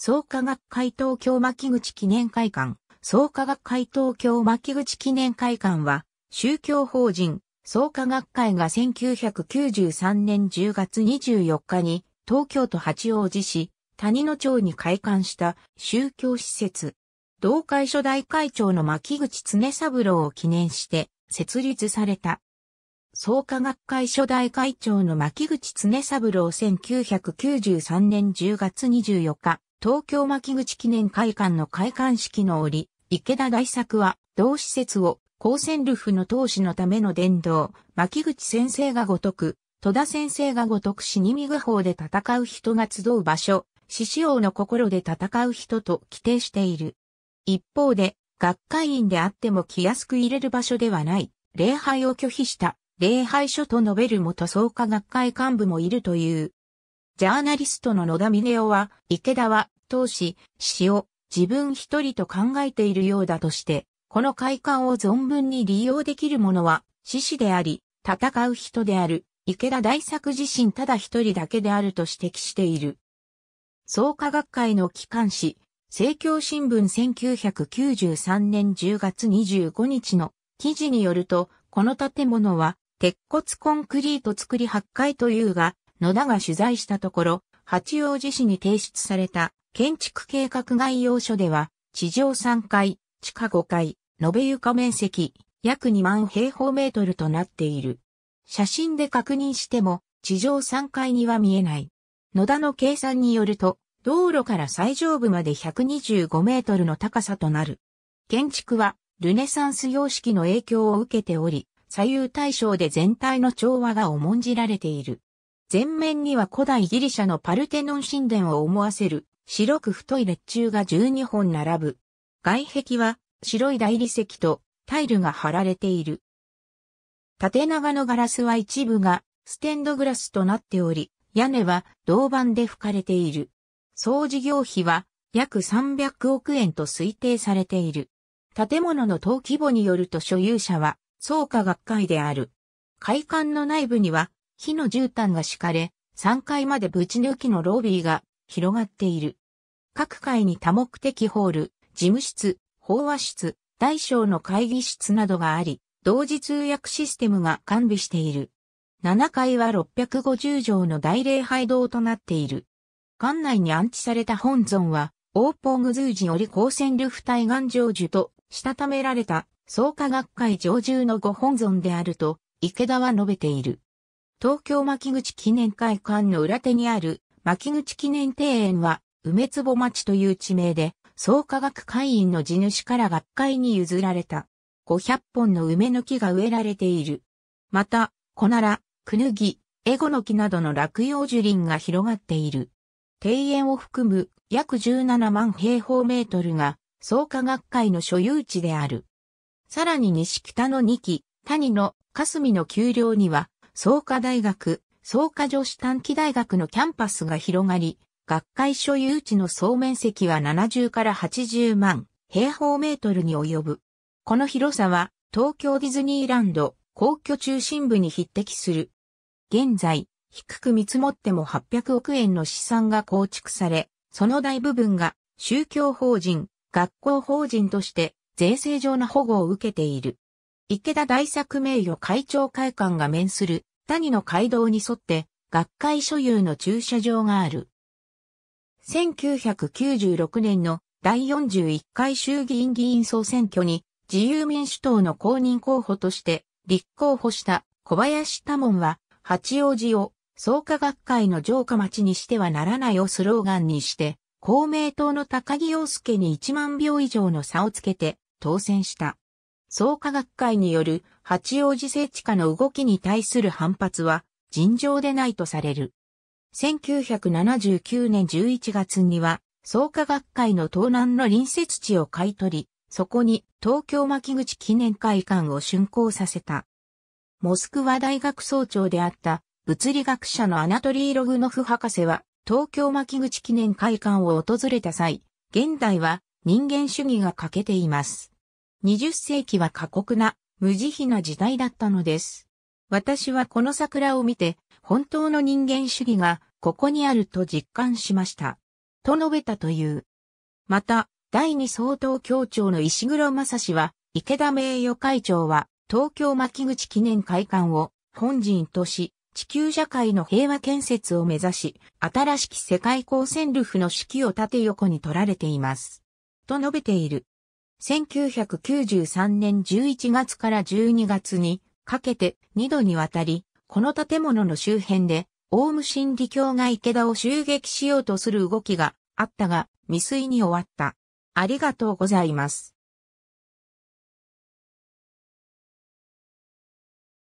創価学会東京牧口記念会館、創価学会東京牧口記念会館は、宗教法人、創価学会が1993年10月24日に、東京都八王子市、谷野町に開館した宗教施設。同会初代会長の牧口常三郎を記念して設立された。創価学会初代会長の牧口常三郎1993年10月24日、東京牧口記念会館の開館式の折、池田大作は、同施設を、高専ルフの投資のための伝道、牧口先生がごとく、戸田先生がごとく死に身具法で戦う人が集う場所、獅子王の心で戦う人と規定している。一方で、学会員であっても気安く入れる場所ではない、礼拝を拒否した、礼拝書と述べる元創価学会幹部もいるという。ジャーナリストの野田峰夫は、池田は、当時、詩を自分一人と考えているようだとして、この快感を存分に利用できる者は、獅子であり、戦う人である、池田大作自身ただ一人だけであると指摘している。創価学会の機関誌、政教新聞1993年10月25日の記事によると、この建物は、鉄骨コンクリート作り8階というが、野田が取材したところ、八王子市に提出された建築計画概要書では、地上3階、地下5階、延べ床面積、約2万平方メートルとなっている。写真で確認しても、地上3階には見えない。野田の計算によると、道路から最上部まで125メートルの高さとなる。建築は、ルネサンス様式の影響を受けており、左右対称で全体の調和が重んじられている。前面には古代ギリシャのパルテノン神殿を思わせる白く太い列柱が12本並ぶ。外壁は白い大理石とタイルが貼られている。縦長のガラスは一部がステンドグラスとなっており、屋根は銅板で吹かれている。総事業費は約300億円と推定されている。建物の登記簿によると所有者は、創価学会である。会館の内部には、火の絨毯が敷かれ、3階までぶち抜きのロビーが広がっている。各階に多目的ホール、事務室、法話室、大小の会議室などがあり、同時通訳システムが完備している。7階は650畳の大礼拝堂となっている。館内に安置された本尊は、オーポングズージより光線ルフ体岩成就と、したためられた、創価学会上住のご本尊であると、池田は述べている。東京牧口記念会館の裏手にある牧口記念庭園は梅坪町という地名で創価学会員の地主から学会に譲られた500本の梅の木が植えられている。また、コナラ、クヌギ、エゴの木などの落葉樹林が広がっている。庭園を含む約17万平方メートルが創価学会の所有地である。さらに西北の2期、谷の霞の丘陵には創価大学、創価女子短期大学のキャンパスが広がり、学会所有地の総面積は70から80万平方メートルに及ぶ。この広さは東京ディズニーランド皇居中心部に匹敵する。現在、低く見積もっても800億円の資産が構築され、その大部分が宗教法人、学校法人として税制上の保護を受けている。池田大作名誉会長会館が面する谷の街道に沿って学会所有の駐車場がある。1996年の第41回衆議院議員総選挙に自由民主党の公認候補として立候補した小林多門は八王子を創価学会の城下町にしてはならないをスローガンにして公明党の高木陽介に1万票以上の差をつけて当選した。創価学会による八王子聖地下の動きに対する反発は尋常でないとされる。1979年11月には、創価学会の東南の隣接地を買い取り、そこに東京牧口記念会館を竣工させた。モスクワ大学総長であった物理学者のアナトリー・ログノフ博士は、東京牧口記念会館を訪れた際、現代は人間主義が欠けています。20世紀は過酷な、無慈悲な時代だったのです。私はこの桜を見て、本当の人間主義がここにあると実感しました。と述べたという。また、第二総統協調の石黒正氏は、池田名誉会長は、東京牧口記念会館を本陣とし、地球社会の平和建設を目指し、新しき世界光線ルフの指揮を縦横に取られています。と述べている。1993年11月から12月にかけて2度にわたり、この建物の周辺で、オウム真理教が池田を襲撃しようとする動きがあったが、未遂に終わった。ありがとうございます。